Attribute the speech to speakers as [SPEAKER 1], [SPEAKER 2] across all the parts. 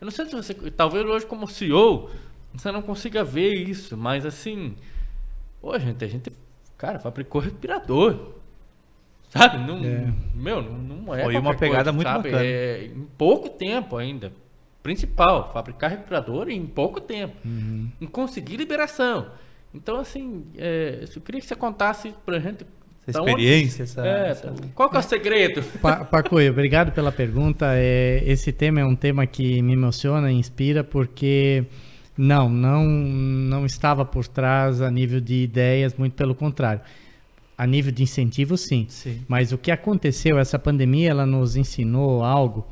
[SPEAKER 1] Eu não sei se você. Talvez hoje, como CEO, você não consiga ver isso, mas assim. Pô, gente, a gente. Cara, fabricou respirador. Sabe? Não, é. Meu, não, não é. Foi uma pegada coisa, muito sabe? bacana. É, em pouco tempo ainda. Principal, fabricar respirador em pouco tempo. Uhum. Em conseguir liberação. Então, assim, é, eu queria que você contasse pra gente essa então, experiência. É, essa, é, essa... Qual que é o segredo? Pa obrigado pela pergunta. É, esse tema é um tema que me emociona, inspira, porque não, não, não estava por trás a nível de ideias, muito pelo contrário. A nível de incentivo, sim. sim. Mas o que aconteceu, essa pandemia, ela nos ensinou algo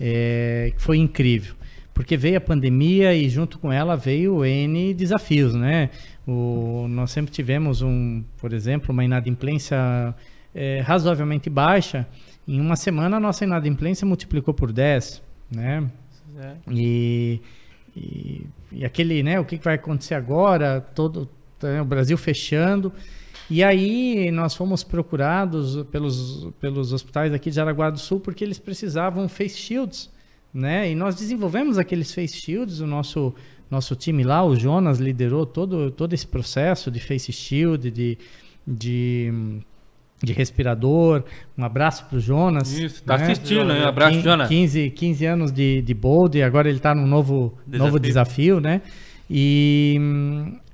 [SPEAKER 1] é, que foi incrível porque veio a pandemia e junto com ela veio N desafios, né? O, nós sempre tivemos um, por exemplo, uma inadimplência é, razoavelmente baixa. Em uma semana a nossa inadimplência multiplicou por 10, né? É. E, e, e, aquele, né? O que vai acontecer agora? Todo né, o Brasil fechando. E aí nós fomos procurados pelos, pelos hospitais aqui de Jaraguá do Sul porque eles precisavam face shields né? E nós desenvolvemos aqueles face shields, o nosso nosso time lá, o Jonas liderou todo todo esse processo de face shield, de, de de respirador. Um abraço para o Jonas. Isso, tá né? assistindo, né? Um abraço, Jonas. 15, 15 anos de, de bold e agora ele está num novo desafio. novo desafio, né? E,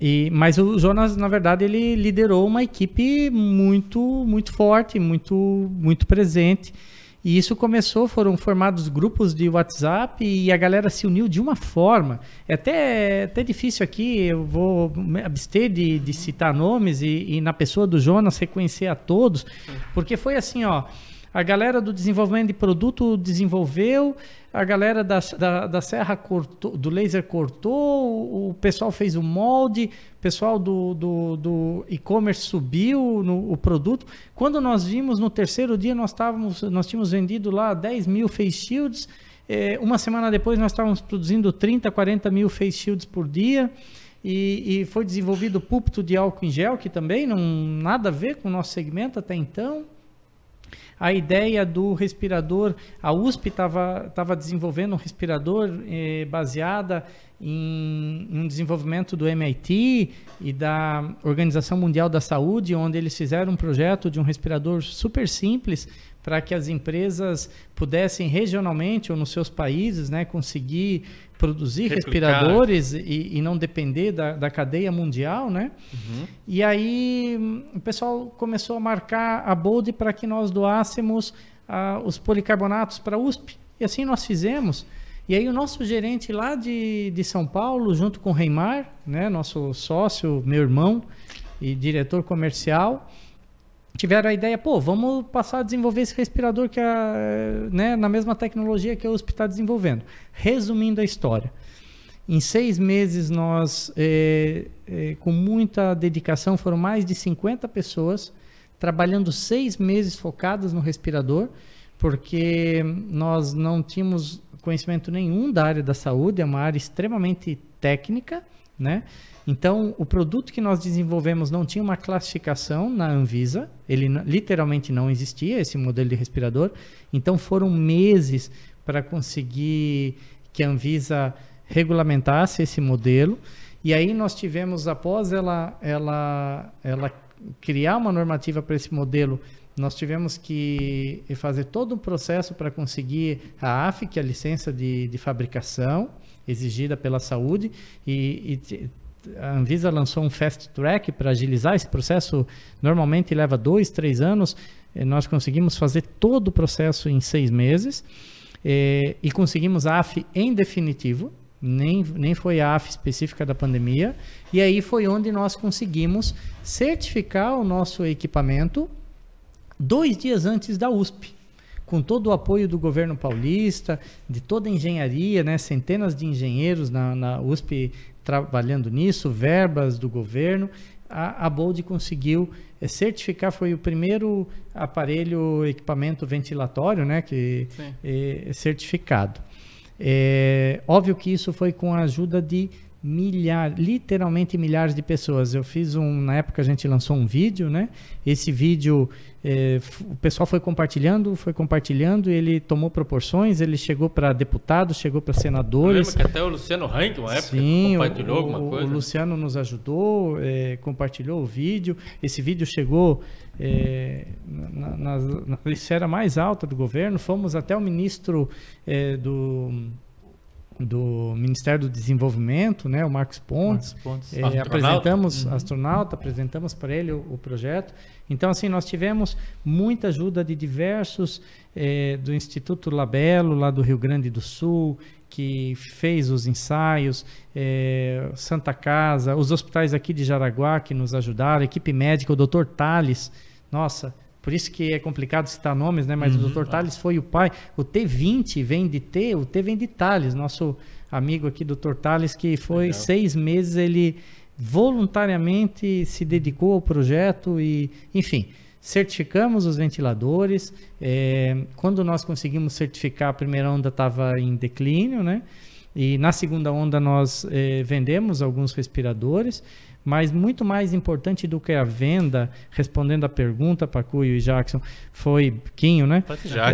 [SPEAKER 1] e, mas o Jonas, na verdade, ele liderou uma equipe muito muito forte, muito muito presente. E isso começou, foram formados grupos de WhatsApp e a galera se uniu de uma forma. É até, até difícil aqui, eu vou me abster de, de citar nomes e, e na pessoa do Jonas reconhecer a todos, porque foi assim, ó. A galera do desenvolvimento de produto desenvolveu, a galera da, da, da serra cortou, do laser cortou, o, pessoal fez o molde, o pessoal do, do, do e-commerce subiu no, o produto. Quando nós vimos no terceiro dia, nós, távamos, nós tínhamos vendido lá 10 mil face shields. É, uma semana depois, nós estávamos produzindo 30, 40 mil face shields por dia. E, e, foi desenvolvido o púlpito de álcool em gel, que também não nada a ver com o nosso segmento até então. A ideia do respirador, a USP estava desenvolvendo um respirador eh, baseada em um desenvolvimento do MIT e da Organização Mundial da Saúde, onde eles fizeram um projeto de um respirador super simples para que as empresas pudessem regionalmente ou nos seus países né, conseguir produzir Replicar. respiradores e, e, não depender da, da cadeia mundial, né? Uhum. E aí o pessoal começou a marcar a Bold para que nós doássemos ah, os policarbonatos para a USP. E assim nós fizemos. E aí o nosso gerente lá de, de São Paulo, junto com o Reimar, né, nosso sócio, meu irmão e diretor comercial, tiveram a ideia, pô, vamos passar a desenvolver esse respirador que é, né, na mesma tecnologia que o hospital está desenvolvendo. Resumindo a história, em seis meses nós, eh, eh, com muita dedicação, foram mais de 50 pessoas trabalhando seis meses focadas no respirador, porque nós não tínhamos conhecimento nenhum da área da saúde, é uma área extremamente técnica, né? Então, o produto que nós desenvolvemos não tinha uma classificação na Anvisa, ele literalmente não existia esse modelo de respirador. Então, foram meses para conseguir que a Anvisa regulamentasse esse modelo. E aí nós tivemos após ela ela ela criar uma normativa para esse modelo nós tivemos que fazer todo um processo para conseguir a AF, que é a licença de, de fabricação exigida pela saúde, e, e a Anvisa lançou um fast track para agilizar esse processo. Normalmente leva dois, três anos. Eh, nós conseguimos fazer todo o processo em seis meses e, eh, e conseguimos a AF em definitivo. Nem, nem foi a AF específica da pandemia. E aí foi onde nós conseguimos certificar o nosso equipamento dois dias antes da USP, com todo o apoio do governo paulista, de toda a engenharia, né? centenas de engenheiros na, na USP trabalhando nisso, verbas do governo, a, a Bold conseguiu eh, certificar, foi o primeiro aparelho, equipamento ventilatório, né, que é certificado. É, óbvio que isso foi com a ajuda de milhares, literalmente milhares de pessoas. Eu fiz um, na época a gente lançou um vídeo, né? Esse vídeo é, o pessoal foi compartilhando, foi compartilhando, ele tomou proporções, ele chegou para deputados, chegou para senadores. Lembra que até o Luciano Rank, uma época, Sim, compartilhou o, alguma coisa. O né? Luciano nos ajudou, é, compartilhou o vídeo. Esse vídeo chegou é, na, na, na esfera mais alta do governo. Fomos até o ministro do do Ministério do Desenvolvimento, né, o Marcos Pontes, Marcos Pontes. É, astronauta. apresentamos uhum. astronauta, apresentamos para ele o, o, projeto. Então assim nós tivemos muita ajuda de diversos é, do Instituto Labelo lá do Rio Grande do Sul que fez os ensaios, é, Santa Casa, os hospitais aqui de Jaraguá que nos ajudaram, a equipe médica, o Dr. Tales, nossa, por isso que é complicado citar nomes, né? Mas uhum. o doutor é. Tales foi o pai. O T20 vem de T, o T vem de Tales, nosso amigo aqui, doutor Tales, que foi Legal. seis meses, ele voluntariamente se dedicou ao projeto e, enfim, certificamos os ventiladores. É, quando nós conseguimos certificar, a primeira onda estava em declínio, né? E na segunda onda nós é, vendemos alguns respiradores. Mas muito mais importante do que a venda, respondendo a pergunta para Cuyo e Jackson, foi Quinho, né?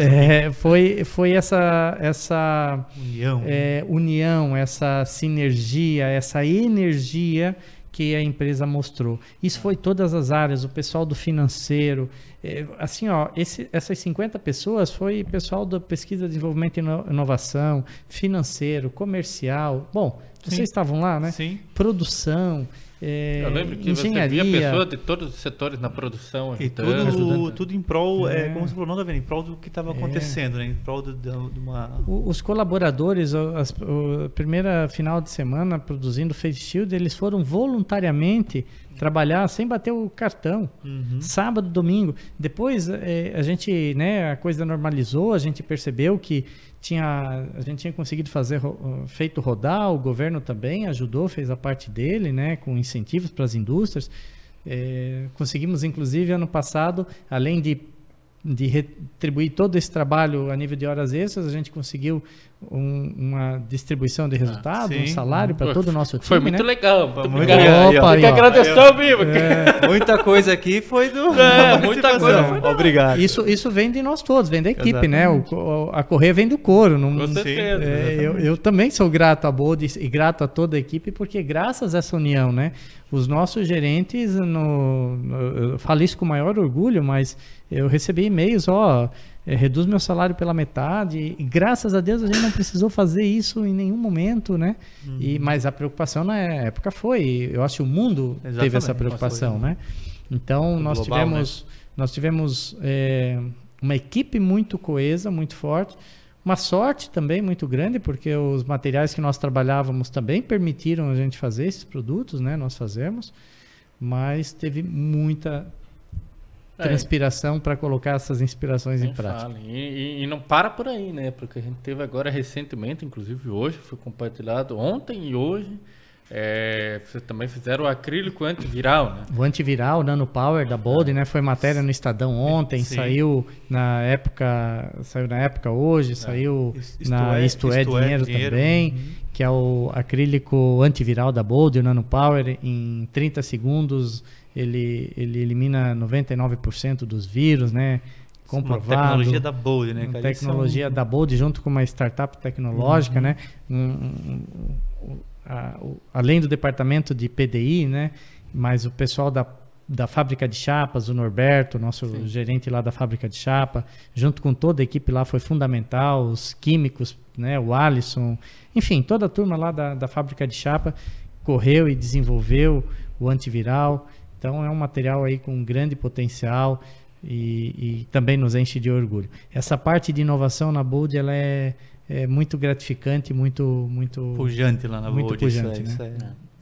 [SPEAKER 1] É, foi foi essa essa união, é, união, essa sinergia, essa energia que a empresa mostrou. Isso foi todas as áreas, o pessoal do financeiro, é, assim, ó, esse, essas 50 pessoas foi pessoal da pesquisa, desenvolvimento e inovação, financeiro, comercial. Bom, vocês estavam lá, né? Sim. Produção, é, eu lembro que você via pessoas de todos os setores na produção. E tudo, tudo em prol, é. é. como você falou, não, tá Davi, em prol do que estava é. acontecendo, né? em prol de, de uma... os colaboradores, as, a primeira final de semana produzindo Face Shield, eles foram voluntariamente trabalhar sem bater o cartão. Uhum. Sábado, domingo. Depois é, a gente, né, a coisa normalizou, a gente percebeu que tinha a gente tinha conseguido fazer feito rodar o governo também ajudou fez a parte dele né com incentivos para as indústrias é, conseguimos inclusive ano passado além de de retribuir todo esse trabalho a nível de horas extras a gente conseguiu um, uma distribuição de ah, resultado, ah, um salário para todo o nosso time. Foi muito né? legal. Muito muito legal. Opa, aí, agradeceu é. vivo. É. muita coisa aqui foi do. É, muita coisa. Foi do... Obrigado. Isso, isso vem de nós todos, vem da equipe, Exatamente. né? O, a correia vem do couro. Não, Com é? certeza. É, eu, eu, também sou grato a Bode e grato a toda a equipe, porque graças a essa união, né? Os nossos gerentes, no, eu falei isso com o maior orgulho, mas eu recebi e-mails, ó. Oh, é, reduz meu salário pela metade. E, graças a Deus a gente não precisou fazer isso em nenhum momento, né? Uhum. E, mas a preocupação na época foi. Eu acho que o mundo Exatamente, teve essa preocupação, né? né? Então nós, global, tivemos, né? nós tivemos é, uma equipe muito coesa, muito forte. Uma sorte também muito grande, porque os materiais que nós trabalhávamos também permitiram a gente fazer esses produtos, né? Nós fazemos, mas teve muita é. transpiração para colocar essas inspirações em prática. E, e, e, não para por aí, né? Porque a gente teve agora recentemente, inclusive hoje, foi compartilhado ontem e hoje. É, vocês também fizeram o acrílico antiviral, né? O antiviral, Nano né, Power da Bold, né? Foi matéria no Estadão ontem, Sim. saiu na época, saiu na época hoje, é. saiu isto na é, Isto, é, é dinheiro, dinheiro, também, uhum. que é o acrílico antiviral da Bold, o Nano Power em 30 segundos ele, ele elimina 99% dos vírus, né? É Comprovado. Uma tecnologia da Bold, né? Uma é tecnologia da Bold junto com uma startup tecnológica, uhum. né? Um, um, um, a, o, além do departamento de PDI, né? Mas o pessoal da da fábrica de chapas, o Norberto, nosso Sim. gerente lá da fábrica de chapa, junto com toda a equipe lá foi fundamental, os químicos, né, o Alisson, enfim, toda a turma lá da, da fábrica de chapa correu e desenvolveu o antiviral então é um material aí com grande potencial e, e também nos enche de orgulho. Essa parte de inovação na Bold ela é, é muito gratificante, muito muito pujante lá na muito Bold, pujante, isso aí. né? isso é.